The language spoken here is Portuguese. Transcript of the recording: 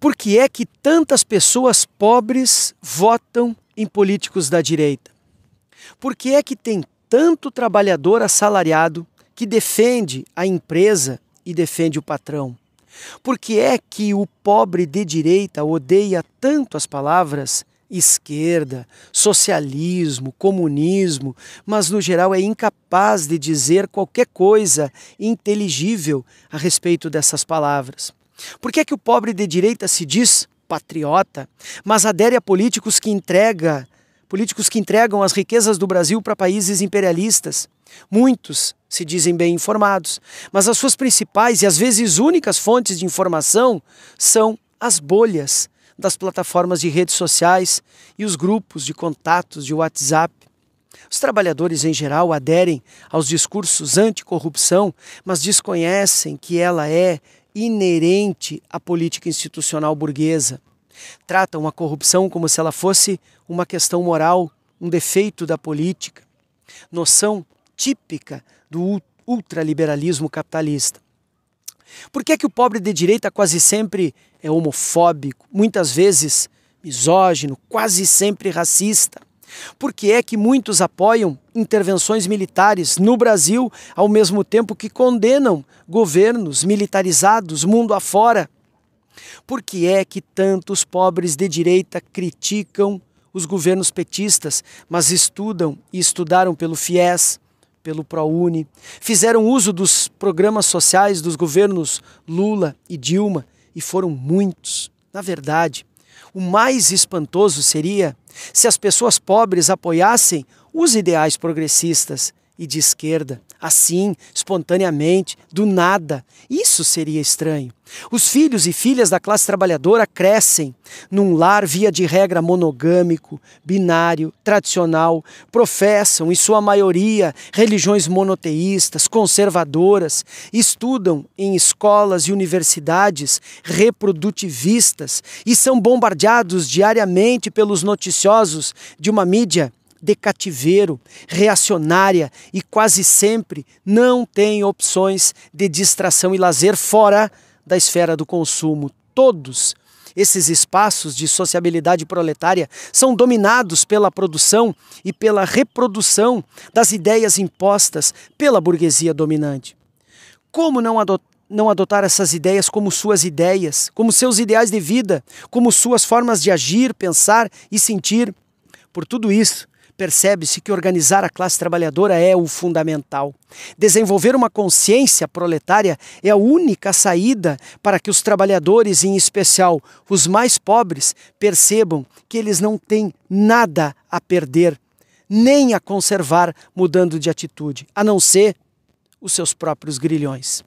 Por que é que tantas pessoas pobres votam em políticos da direita? Por que é que tem tanto trabalhador assalariado que defende a empresa e defende o patrão? Por que é que o pobre de direita odeia tanto as palavras esquerda, socialismo, comunismo, mas no geral é incapaz de dizer qualquer coisa inteligível a respeito dessas palavras? Por que é que o pobre de direita se diz patriota, mas adere a políticos que entrega, políticos que entregam as riquezas do Brasil para países imperialistas? Muitos se dizem bem informados, mas as suas principais e às vezes únicas fontes de informação são as bolhas das plataformas de redes sociais e os grupos de contatos de WhatsApp. Os trabalhadores em geral aderem aos discursos anticorrupção, mas desconhecem que ela é inerente à política institucional burguesa. Tratam a corrupção como se ela fosse uma questão moral, um defeito da política, noção típica do ultraliberalismo capitalista. Por que é que o pobre de direita quase sempre é homofóbico, muitas vezes misógino, quase sempre racista? Por que é que muitos apoiam intervenções militares no Brasil, ao mesmo tempo que condenam governos militarizados mundo afora? Por que é que tantos pobres de direita criticam os governos petistas, mas estudam e estudaram pelo FIES, pelo ProUni, fizeram uso dos programas sociais dos governos Lula e Dilma e foram muitos. Na verdade, o mais espantoso seria se as pessoas pobres apoiassem os ideais progressistas e de esquerda, assim, espontaneamente, do nada. Isso seria estranho. Os filhos e filhas da classe trabalhadora crescem num lar via de regra monogâmico, binário, tradicional, professam, em sua maioria, religiões monoteístas, conservadoras, estudam em escolas e universidades reprodutivistas e são bombardeados diariamente pelos noticiosos de uma mídia de cativeiro, reacionária e quase sempre não tem opções de distração e lazer fora da esfera do consumo. Todos esses espaços de sociabilidade proletária são dominados pela produção e pela reprodução das ideias impostas pela burguesia dominante. Como não adotar não adotar essas ideias como suas ideias, como seus ideais de vida, como suas formas de agir, pensar e sentir. Por tudo isso, percebe-se que organizar a classe trabalhadora é o fundamental. Desenvolver uma consciência proletária é a única saída para que os trabalhadores, em especial os mais pobres, percebam que eles não têm nada a perder, nem a conservar mudando de atitude, a não ser os seus próprios grilhões.